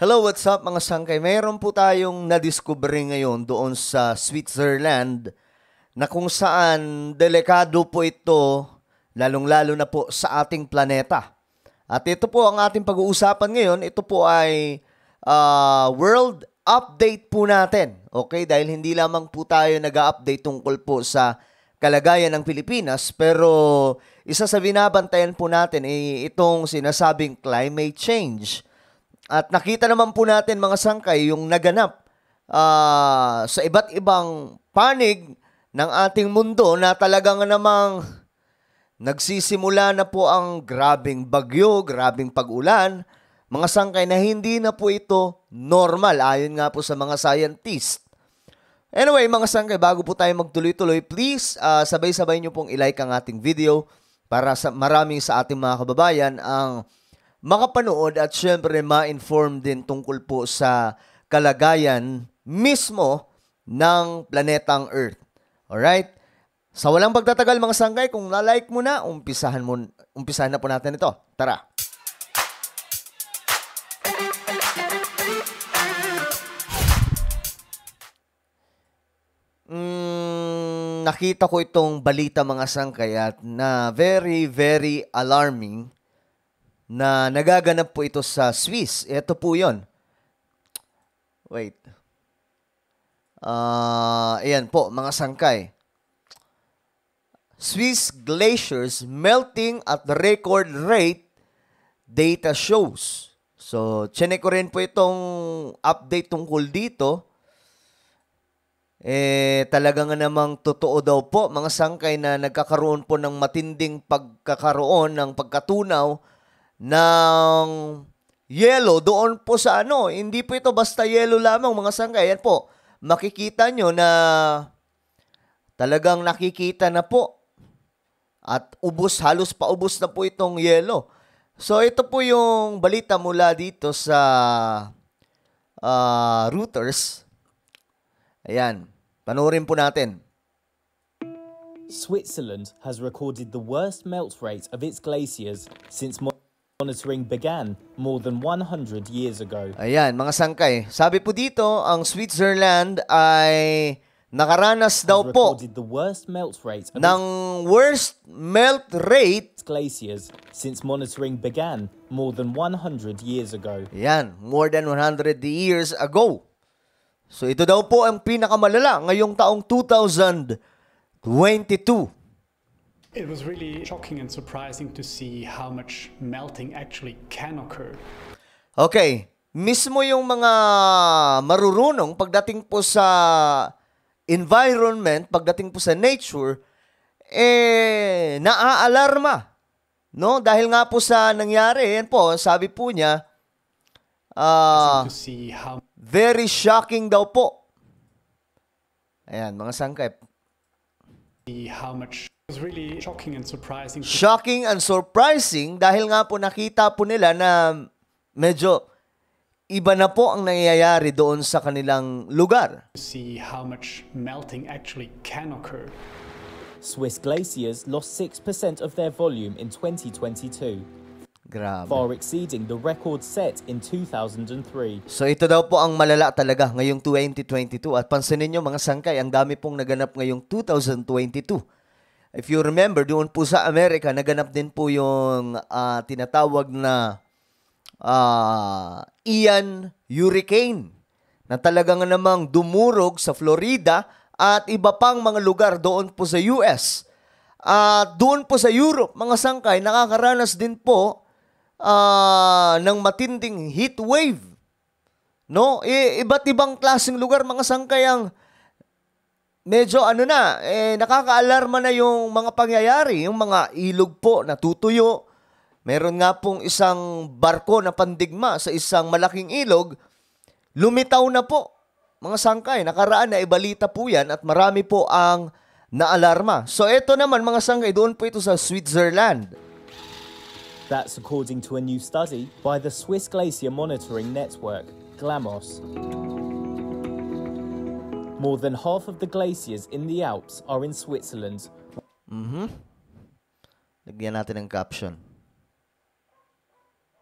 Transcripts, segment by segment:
Hello, what's up mga sangkay? Mayroon po tayong na-discover ngayon doon sa Switzerland na kung saan delikado po ito, lalong-lalo na po sa ating planeta. At ito po ang ating pag-uusapan ngayon. Ito po ay uh, world update po natin. Okay, dahil hindi lamang po tayo nag-update tungkol po sa kalagayan ng Pilipinas, pero isa sa binabantayan po natin ay itong sinasabing climate change. At nakita naman po natin mga sangkay yung naganap uh, sa iba't ibang panig ng ating mundo na talagang nga namang nagsisimula na po ang grabing bagyo, grabing pag-ulan, mga sangkay na hindi na po ito normal ayon nga po sa mga scientist. Anyway, mga sangkay, bago po tayo magtuloy-tuloy, please uh, sabay-sabay nyo pong ilike ang ating video para sa maraming sa ating mga kababayan ang makapanood at syempre ma-inform din tungkol po sa kalagayan mismo ng planetang Earth. Alright? Sa walang pagtatagal mga sangkay, kung na-like mo na, umpisahan, mo, umpisahan na po natin ito. Tara! Mm, nakita ko itong balita mga sangkay at na very, very alarming na nagaganap po ito sa Swiss. Ito po yon. Wait. Uh, ayan po, mga sangkay. Swiss glaciers melting at record rate data shows. So, chine ko rin po itong update tungkol dito. Eh, talaga nga namang totoo daw po mga sangkay na nagkakaroon po ng matinding pagkakaroon ng pagkatunaw ng yellow doon po sa ano. Hindi po ito basta yellow lamang mga sangkay. Yan po, makikita nyo na talagang nakikita na po. At ubos, halos paubos na po itong yellow. So ito po yung balita mula dito sa uh, Reuters. Ayan, panoorin po natin. Switzerland has recorded the worst melt rate of its glaciers since monitoring began more than 100 years ago. Ayan, mga sangkay. Sabi po dito, ang Switzerland ay nakaranas daw po the worst melt rate ng worst melt rate glaciers since monitoring began more than 100 years ago. Yan, more than 100 years ago. So ito daw po ang pinakamalala ngayong taong 2022. It was really shocking and surprising to see how much melting actually can occur. Okay, mismo yung mga marurunong pagdating po sa environment, pagdating po sa nature, eh, naaalarma. No? Dahil nga po sa nangyari, yan po, sabi po niya, uh, very shocking daw po. Ayan, mga sangkay. sangkep. How much was really shocking and surprising. Shocking and surprising dahil nga po nakita po nila na medyo iba na po ang nangyayari doon sa kanilang lugar. See how much melting actually can occur. Swiss glaciers lost 6% of their volume in 2022. Grabe. Far exceeding the record set in 2003. So ito daw po ang malala talaga ngayong 2022 at pansinin nyo mga sangkay, ang dami pong naganap ngayong 2022 If you remember, doon po sa Amerika, naganap din po yung uh, tinatawag na uh, Ian Hurricane na talagang namang dumurog sa Florida at iba pang mga lugar doon po sa US. At uh, doon po sa Europe, mga sangkay, nakakaranas din po uh, ng matinding heat wave. No? I- iba't ibang klaseng lugar, mga sangkay, ang medyo ano na, eh, nakakaalarma na yung mga pangyayari, yung mga ilog po na tutuyo. Meron nga pong isang barko na pandigma sa isang malaking ilog, lumitaw na po. Mga sangkay, nakaraan na ibalita po yan at marami po ang naalarma. So ito naman mga sangkay, doon po ito sa Switzerland. That's according to a new study by the Swiss Glacier Monitoring Network, GLAMOS. More than half of the glaciers in the Alps are in Switzerland. Mm-hmm. Lagyan natin ng caption.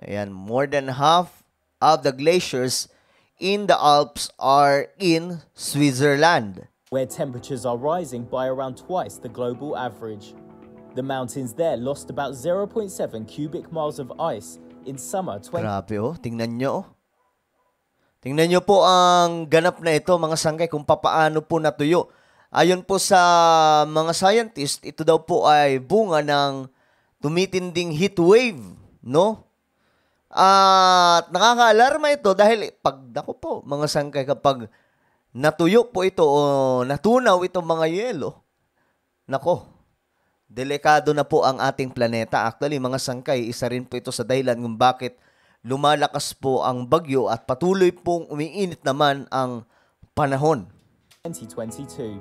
Ayan, more than half of the glaciers in the Alps are in Switzerland. Where temperatures are rising by around twice the global average. The mountains there lost about 0.7 cubic miles of ice in summer 20... Grabe oh, tingnan nyo oh. Tingnan nyo po ang ganap na ito mga sangkay kung papaano po natuyo. Ayon po sa mga scientist, ito daw po ay bunga ng tumitinding heat wave, no? At nakakaalarma ito dahil pag nako po mga sangkay kapag natuyo po ito o natunaw itong mga yelo, nako, delikado na po ang ating planeta. Actually, mga sangkay, isa rin po ito sa dahilan kung bakit lumalakas po ang bagyo at patuloy pong umiinit naman ang panahon. 2022.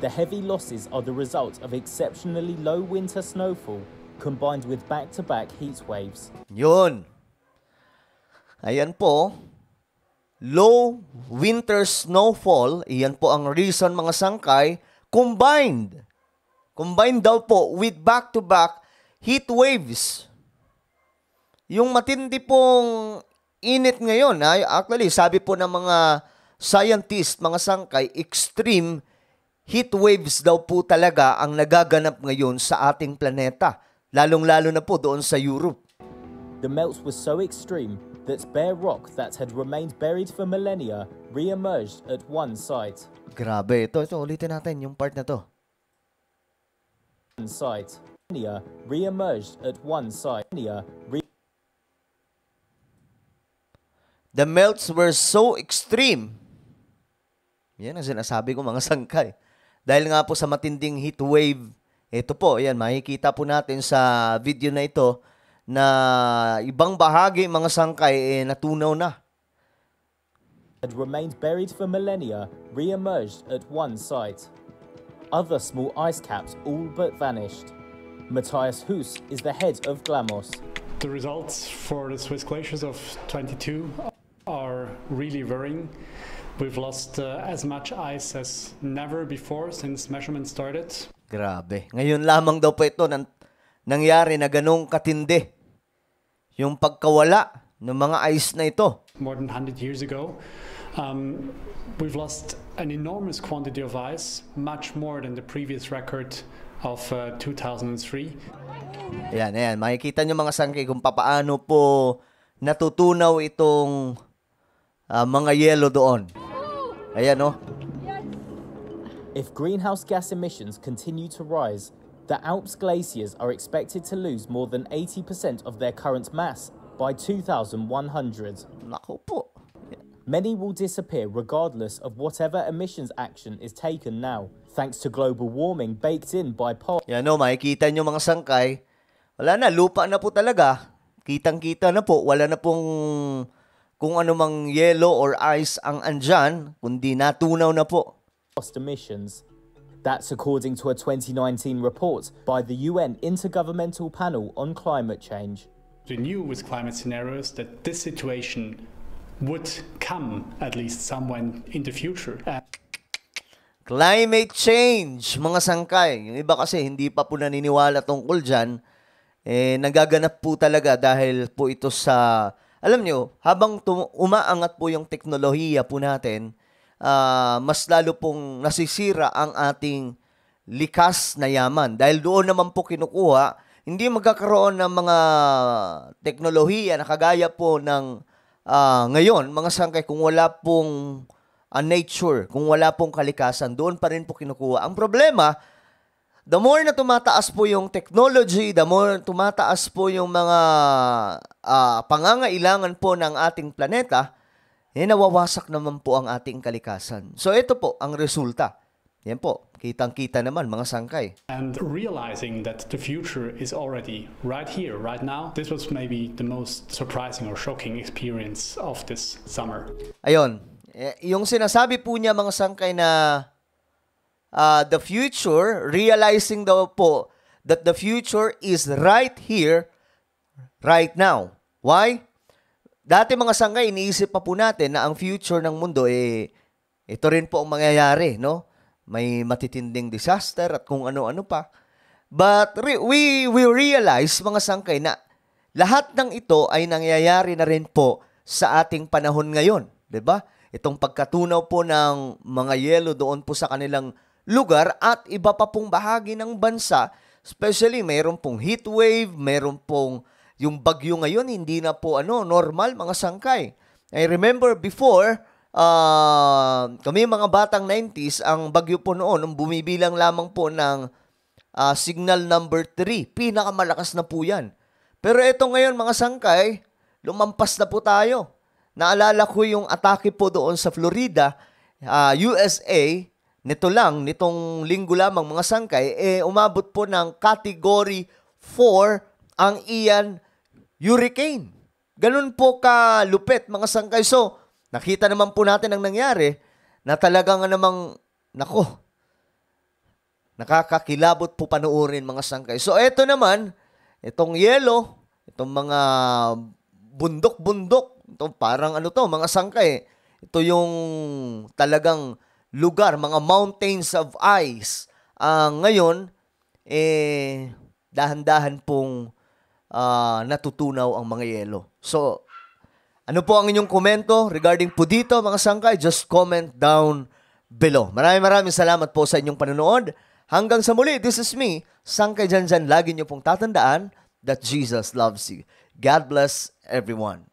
The heavy losses are the result of exceptionally low winter snowfall combined with back-to-back heat waves. Yun. Ayan po. Low winter snowfall, iyan po ang reason mga sangkay, combined. Combined daw po with back to -back heat waves. Yung matindi pong init ngayon, ay actually sabi po ng mga scientist, mga sangkay, extreme heat waves daw po talaga ang nagaganap ngayon sa ating planeta, lalong-lalo na po doon sa Europe. The melts were so extreme that bare rock that had remained buried for millennia re-emerged at one site. Grabe, ito, ito, ulitin natin yung part na to. One site. Re-emerged at one site. Re The melts were so extreme. Yan ang sinasabi ko mga sangkay. Dahil nga po sa matinding heat wave, ito po, yan, makikita po natin sa video na ito na ibang bahagi mga sangkay eh, natunaw na. And remained buried for millennia, re-emerged at one site. Other small ice caps all but vanished. Matthias Hus is the head of Glamos. The results for the Swiss glaciers of 22 really worrying. We've lost uh, as much ice as never before since measurement started. Grabe. Ngayon lamang daw po ito nang, nangyari na ganong katindi. Yung pagkawala ng mga ice na ito. More than 100 years ago, um, we've lost an enormous quantity of ice, much more than the previous record of uh, 2003. Yan, ayan. Makikita nyo mga sangkay kung papaano po natutunaw itong uh, mga yelo doon. Ayan, no? Oh. If greenhouse gas emissions continue to rise, the Alps glaciers are expected to lose more than 80% of their current mass by 2100. Many will disappear regardless of whatever emissions action is taken now, thanks to global warming baked in by part. Yan o, oh, makikita nyo mga sangkay. Wala na, lupa na po talaga. Kitang-kita na po, wala na pong kung anumang yellow or ice ang andyan, kundi natunaw na po. Lost emissions. That's according to a 2019 report by the UN Intergovernmental Panel on Climate Change. We knew with climate scenarios that this situation would come at least somewhere in the future. Uh Climate change, mga sangkay. Yung iba kasi hindi pa po naniniwala tungkol dyan. Eh, nagaganap po talaga dahil po ito sa alam nyo, habang tum- umaangat po yung teknolohiya po natin, uh, mas lalo pong nasisira ang ating likas na yaman. Dahil doon naman po kinukuha, hindi magkakaroon ng mga teknolohiya na kagaya po ng uh, ngayon, mga sangkay, kung wala pong uh, nature, kung wala pong kalikasan, doon pa rin po kinukuha. Ang problema, the more na tumataas po yung technology, the more tumataas po yung mga uh, pangangailangan po ng ating planeta, eh, nawawasak naman po ang ating kalikasan. So ito po ang resulta. Yan po, kitang-kita naman mga sangkay. And realizing that the future is already right here, right now, this was maybe the most surprising or shocking experience of this summer. Ayon, eh, yung sinasabi po niya mga sangkay na uh, the future, realizing daw po that the future is right here, right now. Why? Dati mga sangkay, iniisip pa po natin na ang future ng mundo, eh, ito rin po ang mangyayari, no? May matitinding disaster at kung ano-ano pa. But re- we, we realize, mga sangkay, na lahat ng ito ay nangyayari na rin po sa ating panahon ngayon. ba? Diba? Itong pagkatunaw po ng mga yelo doon po sa kanilang lugar at iba pa pong bahagi ng bansa, especially mayroon pong heat wave, mayroon pong yung bagyo ngayon, hindi na po ano, normal mga sangkay. I remember before, uh, kami mga batang 90s, ang bagyo po noon, ang bumibilang lamang po ng uh, signal number 3. Pinakamalakas na po yan. Pero eto ngayon mga sangkay, lumampas na po tayo. Naalala ko yung atake po doon sa Florida, uh, ah, USA, nito lang, nitong linggo lamang mga sangkay, eh umabot po ng category 4 ang iyan hurricane. Ganun po ka kalupit mga sangkay. So, nakita naman po natin ang nangyari na talaga nga namang, nako, nakakakilabot po panuorin mga sangkay. So, eto naman, itong yelo, itong mga bundok-bundok, ito parang ano to, mga sangkay. Ito yung talagang lugar, mga mountains of ice. Uh, ngayon, eh, dahan-dahan pong uh, natutunaw ang mga yelo. So, ano po ang inyong komento regarding po dito mga sangkay? Just comment down below. Maraming maraming salamat po sa inyong panonood. Hanggang sa muli, this is me, Sangkay Janjan. Lagi niyo pong tatandaan that Jesus loves you. God bless everyone.